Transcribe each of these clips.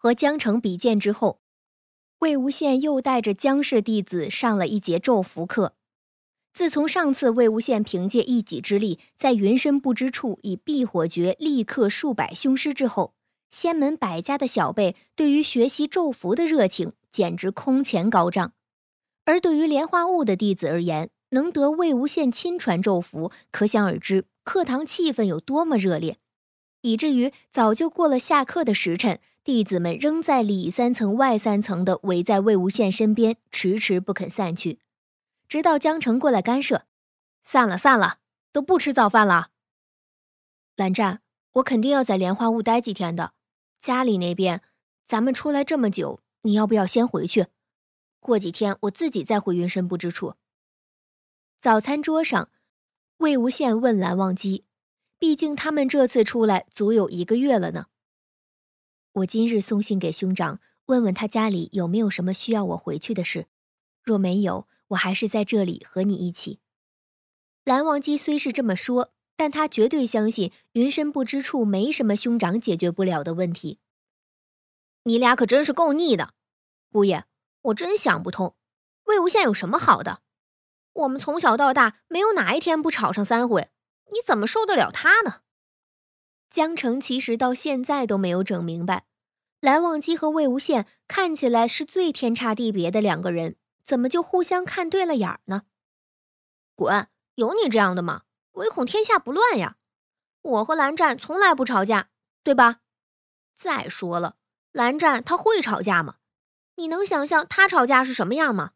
和江城比剑之后，魏无羡又带着江氏弟子上了一节咒符课。自从上次魏无羡凭借一己之力在云深不知处以避火诀力克数百凶尸之后，仙门百家的小辈对于学习咒符的热情简直空前高涨。而对于莲花坞的弟子而言，能得魏无羡亲传咒符，可想而知课堂气氛有多么热烈，以至于早就过了下课的时辰。弟子们仍在里三层外三层的围在魏无羡身边，迟迟不肯散去，直到江澄过来干涉：“散了，散了，都不吃早饭了。”蓝湛，我肯定要在莲花坞待几天的，家里那边，咱们出来这么久，你要不要先回去？过几天我自己再回云深不知处。早餐桌上，魏无羡问蓝忘机：“毕竟他们这次出来足有一个月了呢。”我今日送信给兄长，问问他家里有没有什么需要我回去的事。若没有，我还是在这里和你一起。蓝忘机虽是这么说，但他绝对相信“云深不知处”没什么兄长解决不了的问题。你俩可真是够腻的，姑爷，我真想不通，魏无羡有什么好的？我们从小到大没有哪一天不吵上三回，你怎么受得了他呢？江澄其实到现在都没有整明白，蓝忘机和魏无羡看起来是最天差地别的两个人，怎么就互相看对了眼儿呢？滚，有你这样的吗？唯恐天下不乱呀！我和蓝湛从来不吵架，对吧？再说了，蓝湛他会吵架吗？你能想象他吵架是什么样吗？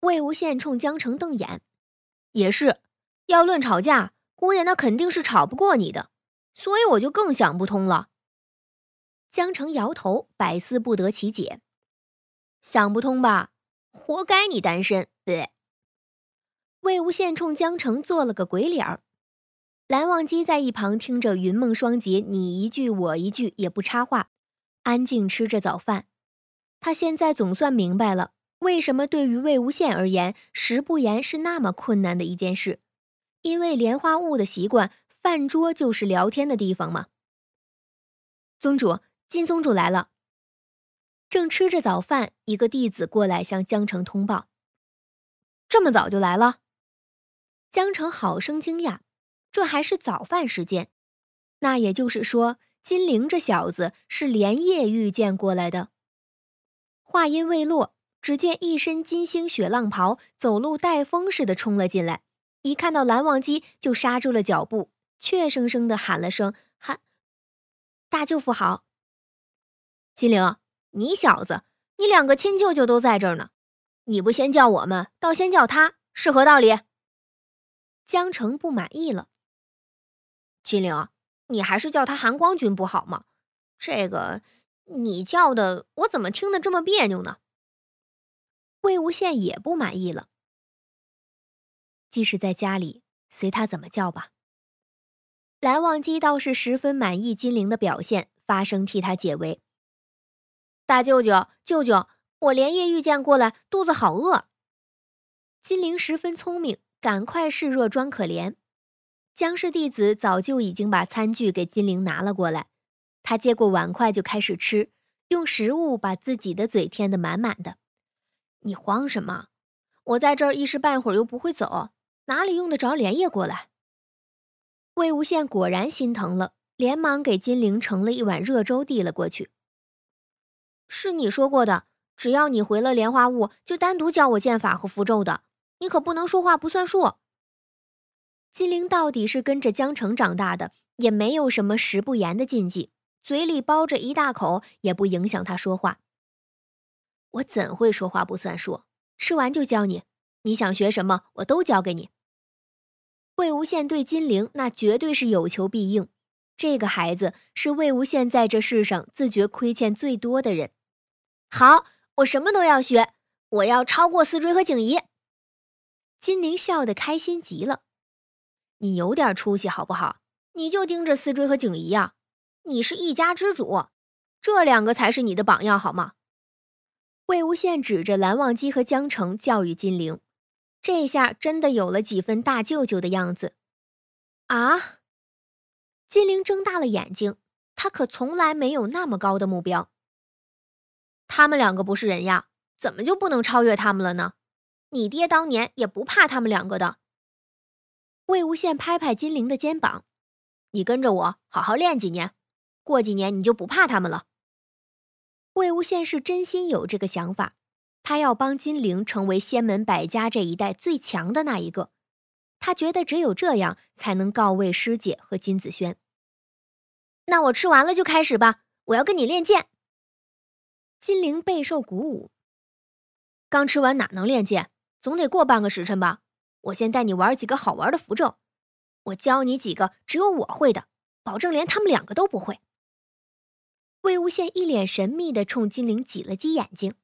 魏无羡冲江澄瞪眼，也是，要论吵架，姑爷那肯定是吵不过你的。所以我就更想不通了。江澄摇头，百思不得其解。想不通吧？活该你单身。对。魏无羡冲江澄做了个鬼脸儿。蓝忘机在一旁听着，云梦双杰你一句我一句，也不插话，安静吃着早饭。他现在总算明白了，为什么对于魏无羡而言，食不言是那么困难的一件事，因为莲花坞的习惯。饭桌就是聊天的地方吗？宗主，金宗主来了，正吃着早饭，一个弟子过来向江城通报。这么早就来了，江城好生惊讶。这还是早饭时间，那也就是说，金陵这小子是连夜御剑过来的。话音未落，只见一身金星雪浪袍，走路带风似的冲了进来，一看到蓝忘机就刹住了脚步。怯生生的喊了声“喊大舅父好。”金玲，你小子，你两个亲舅舅都在这儿呢，你不先叫我们，倒先叫他，是何道理？江城不满意了。金玲，你还是叫他韩光君不好吗？这个你叫的，我怎么听得这么别扭呢？魏无羡也不满意了。即使在家里，随他怎么叫吧。蓝忘机倒是十分满意金玲的表现，发声替他解围。大舅舅，舅舅，我连夜遇见过了，肚子好饿。金玲十分聪明，赶快示弱装可怜。江氏弟子早就已经把餐具给金玲拿了过来，他接过碗筷就开始吃，用食物把自己的嘴填得满满的。你慌什么？我在这儿一时半会儿又不会走，哪里用得着连夜过来？魏无羡果然心疼了，连忙给金陵盛了一碗热粥，递了过去。是你说过的，只要你回了莲花坞，就单独教我剑法和符咒的，你可不能说话不算数。金陵到底是跟着江城长大的，也没有什么食不言的禁忌，嘴里包着一大口，也不影响他说话。我怎会说话不算数？吃完就教你，你想学什么，我都教给你。魏无羡对金陵那绝对是有求必应，这个孩子是魏无羡在这世上自觉亏欠最多的人。好，我什么都要学，我要超过思追和景怡。金陵笑得开心极了。你有点出息好不好？你就盯着思追和景怡呀，你是一家之主，这两个才是你的榜样好吗？魏无羡指着蓝忘机和江澄教育金陵。这下真的有了几分大舅舅的样子，啊！金玲睁大了眼睛，她可从来没有那么高的目标。他们两个不是人呀，怎么就不能超越他们了呢？你爹当年也不怕他们两个的。魏无羡拍拍金玲的肩膀：“你跟着我好好练几年，过几年你就不怕他们了。”魏无羡是真心有这个想法。他要帮金陵成为仙门百家这一代最强的那一个，他觉得只有这样才能告慰师姐和金子轩。那我吃完了就开始吧，我要跟你练剑。金陵备受鼓舞，刚吃完哪能练剑？总得过半个时辰吧。我先带你玩几个好玩的符咒，我教你几个只有我会的，保证连他们两个都不会。魏无羡一脸神秘地冲金陵挤了挤眼睛。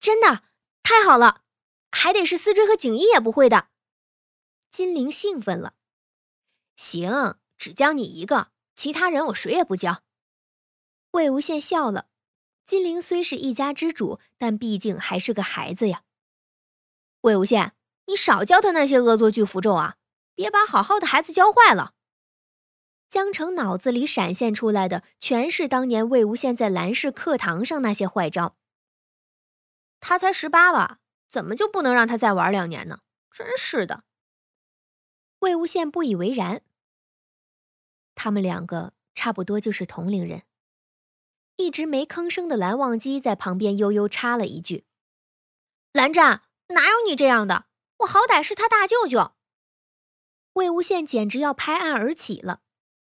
真的太好了，还得是思追和景逸也不会的。金玲兴奋了，行，只教你一个，其他人我谁也不教。魏无羡笑了，金玲虽是一家之主，但毕竟还是个孩子呀。魏无羡，你少教他那些恶作剧符咒啊，别把好好的孩子教坏了。江澄脑子里闪现出来的全是当年魏无羡在兰氏课堂上那些坏招。他才十八吧？怎么就不能让他再玩两年呢？真是的。魏无羡不以为然。他们两个差不多就是同龄人。一直没吭声的蓝忘机在旁边悠悠插了一句：“蓝湛，哪有你这样的？我好歹是他大舅舅。”魏无羡简直要拍案而起了，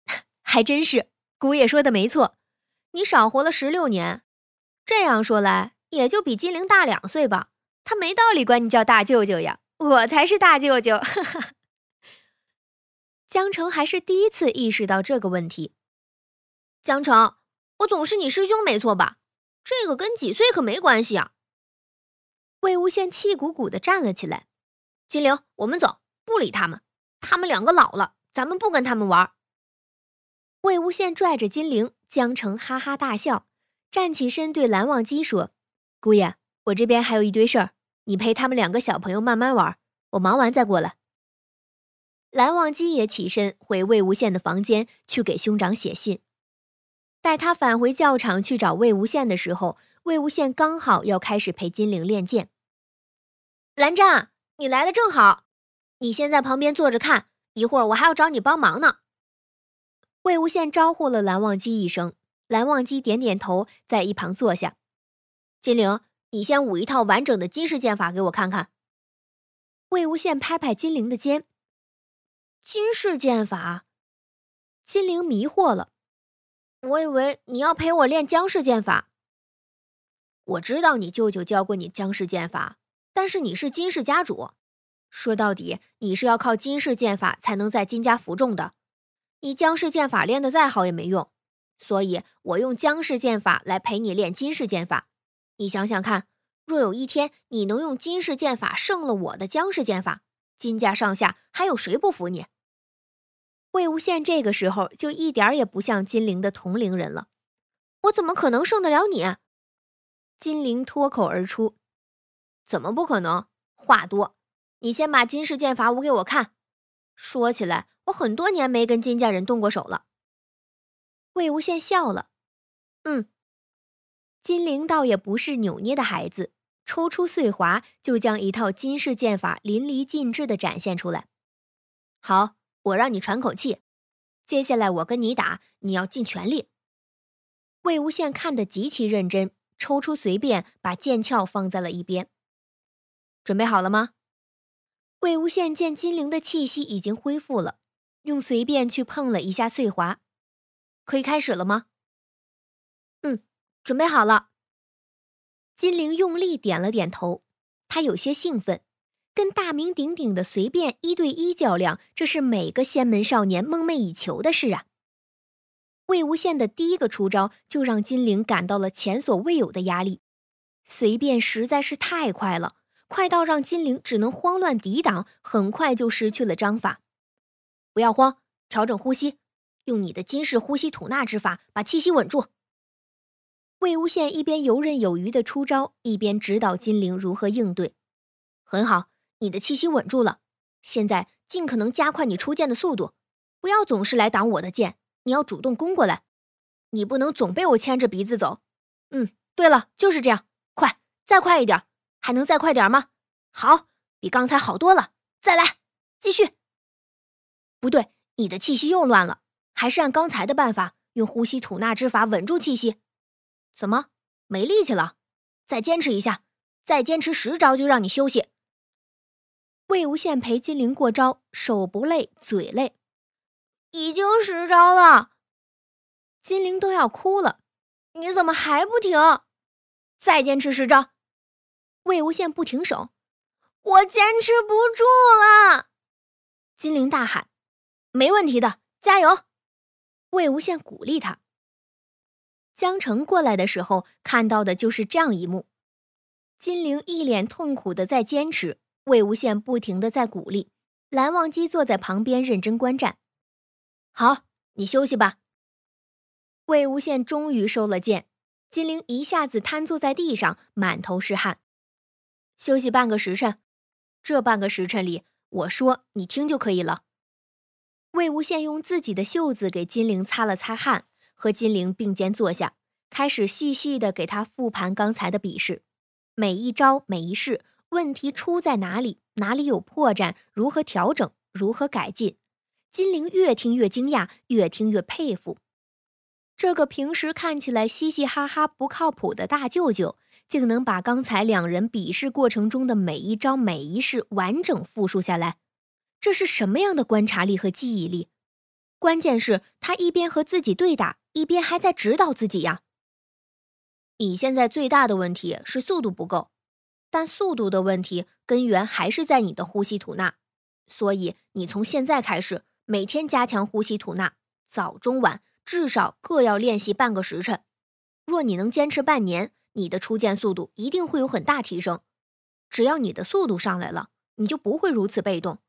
还真是姑爷说的没错，你少活了十六年。这样说来。也就比金陵大两岁吧，他没道理管你叫大舅舅呀，我才是大舅舅。江澄还是第一次意识到这个问题。江澄，我总是你师兄没错吧？这个跟几岁可没关系啊！魏无羡气鼓鼓地站了起来。金陵，我们走，不理他们。他们两个老了，咱们不跟他们玩。魏无羡拽着金陵，江澄哈哈大笑，站起身对蓝忘机说。姑爷，我这边还有一堆事儿，你陪他们两个小朋友慢慢玩，我忙完再过来。蓝忘机也起身回魏无羡的房间去给兄长写信。待他返回教场去找魏无羡的时候，魏无羡刚好要开始陪金陵练剑。蓝湛，你来的正好，你先在旁边坐着看，一会儿我还要找你帮忙呢。魏无羡招呼了蓝忘机一声，蓝忘机点点头，在一旁坐下。金灵，你先舞一套完整的金氏剑法给我看看。魏无羡拍拍金灵的肩。金氏剑法，金灵迷惑了。我以为你要陪我练江氏剑法。我知道你舅舅教过你江氏剑法，但是你是金氏家主，说到底你是要靠金氏剑法才能在金家服众的。你江氏剑法练得再好也没用，所以我用江氏剑法来陪你练金氏剑法。你想想看，若有一天你能用金氏剑法胜了我的姜氏剑法，金家上下还有谁不服你？魏无羡这个时候就一点也不像金陵的同龄人了。我怎么可能胜得了你？金陵脱口而出：“怎么不可能？话多，你先把金氏剑法舞给我看。”说起来，我很多年没跟金家人动过手了。魏无羡笑了：“嗯。”金陵倒也不是扭捏的孩子，抽出碎华就将一套金氏剑法淋漓尽致地展现出来。好，我让你喘口气，接下来我跟你打，你要尽全力。魏无羡看得极其认真，抽出随便把剑鞘放在了一边。准备好了吗？魏无羡见金陵的气息已经恢复了，用随便去碰了一下碎华，可以开始了吗？嗯。准备好了，金玲用力点了点头，她有些兴奋，跟大名鼎鼎的随便一对一较量，这是每个仙门少年梦寐以求的事啊。魏无羡的第一个出招就让金玲感到了前所未有的压力，随便实在是太快了，快到让金玲只能慌乱抵挡，很快就失去了章法。不要慌，调整呼吸，用你的金氏呼吸吐纳之法把气息稳住。魏无羡一边游刃有余的出招，一边指导金凌如何应对。很好，你的气息稳住了。现在尽可能加快你出剑的速度，不要总是来挡我的剑，你要主动攻过来。你不能总被我牵着鼻子走。嗯，对了，就是这样，快，再快一点，还能再快点吗？好，比刚才好多了。再来，继续。不对，你的气息又乱了，还是按刚才的办法，用呼吸吐纳之法稳住气息。怎么没力气了？再坚持一下，再坚持十招就让你休息。魏无羡陪金陵过招，手不累，嘴累，已经十招了，金陵都要哭了。你怎么还不停？再坚持十招。魏无羡不停手，我坚持不住了！金陵大喊：“没问题的，加油！”魏无羡鼓励他。江澄过来的时候，看到的就是这样一幕：金玲一脸痛苦的在坚持，魏无羡不停的在鼓励，蓝忘机坐在旁边认真观战。好，你休息吧。魏无羡终于收了剑，金玲一下子瘫坐在地上，满头是汗。休息半个时辰，这半个时辰里，我说你听就可以了。魏无羡用自己的袖子给金玲擦了擦汗。和金玲并肩坐下，开始细细的给他复盘刚才的比试，每一招每一式，问题出在哪里，哪里有破绽，如何调整，如何改进。金玲越听越惊讶，越听越佩服。这个平时看起来嘻嘻哈哈、不靠谱的大舅舅，竟能把刚才两人比试过程中的每一招每一式完整复述下来，这是什么样的观察力和记忆力？关键是，他一边和自己对打。一边还在指导自己呀。你现在最大的问题是速度不够，但速度的问题根源还是在你的呼吸吐纳，所以你从现在开始每天加强呼吸吐纳，早中晚至少各要练习半个时辰。若你能坚持半年，你的出剑速度一定会有很大提升。只要你的速度上来了，你就不会如此被动。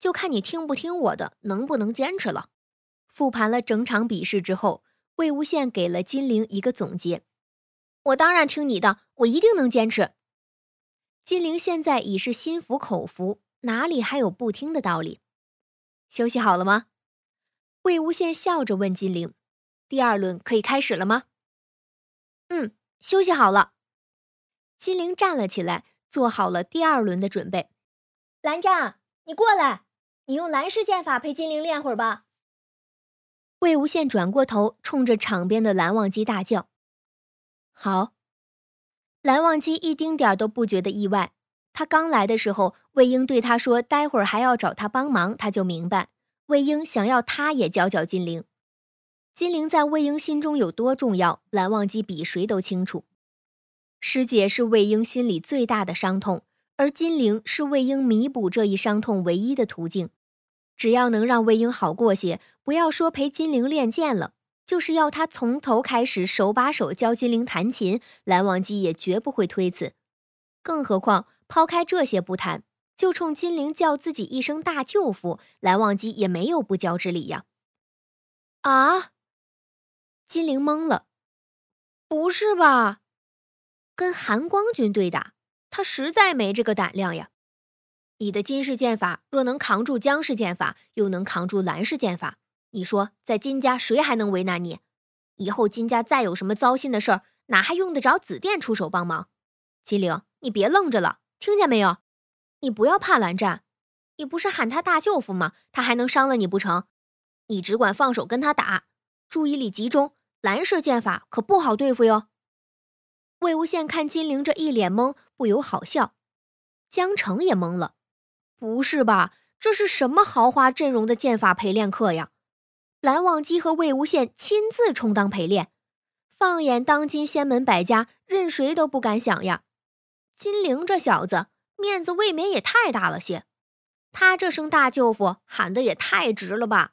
就看你听不听我的，能不能坚持了。复盘了整场比试之后。魏无羡给了金陵一个总结，我当然听你的，我一定能坚持。金陵现在已是心服口服，哪里还有不听的道理？休息好了吗？魏无羡笑着问金陵：“第二轮可以开始了吗？”“嗯，休息好了。”金玲站了起来，做好了第二轮的准备。蓝湛，你过来，你用蓝氏剑法陪金玲练会儿吧。魏无羡转过头，冲着场边的蓝忘机大叫：“好！”蓝忘机一丁点儿都不觉得意外。他刚来的时候，魏婴对他说：“待会儿还要找他帮忙。”他就明白魏婴想要他也教教金凌。金凌在魏婴心中有多重要，蓝忘机比谁都清楚。师姐是魏婴心里最大的伤痛，而金凌是魏婴弥补这一伤痛唯一的途径。只要能让魏婴好过些。不要说陪金玲练剑了，就是要他从头开始手把手教金玲弹琴，蓝忘机也绝不会推辞。更何况抛开这些不谈，就冲金玲叫自己一声大舅父，蓝忘机也没有不教之理呀。啊！金玲懵了，不是吧？跟韩光君对打，他实在没这个胆量呀。你的金氏剑法若能扛住姜氏剑法，又能扛住蓝氏剑法？你说在金家谁还能为难你？以后金家再有什么糟心的事儿，哪还用得着紫电出手帮忙？金玲，你别愣着了，听见没有？你不要怕蓝湛，你不是喊他大舅父吗？他还能伤了你不成？你只管放手跟他打，注意力集中，蓝氏剑法可不好对付哟。魏无羡看金陵这一脸懵，不由好笑。江澄也懵了，不是吧？这是什么豪华阵容的剑法陪练课呀？蓝忘机和魏无羡亲自充当陪练，放眼当今仙门百家，任谁都不敢想呀。金陵这小子面子未免也太大了些，他这声大舅父喊的也太直了吧。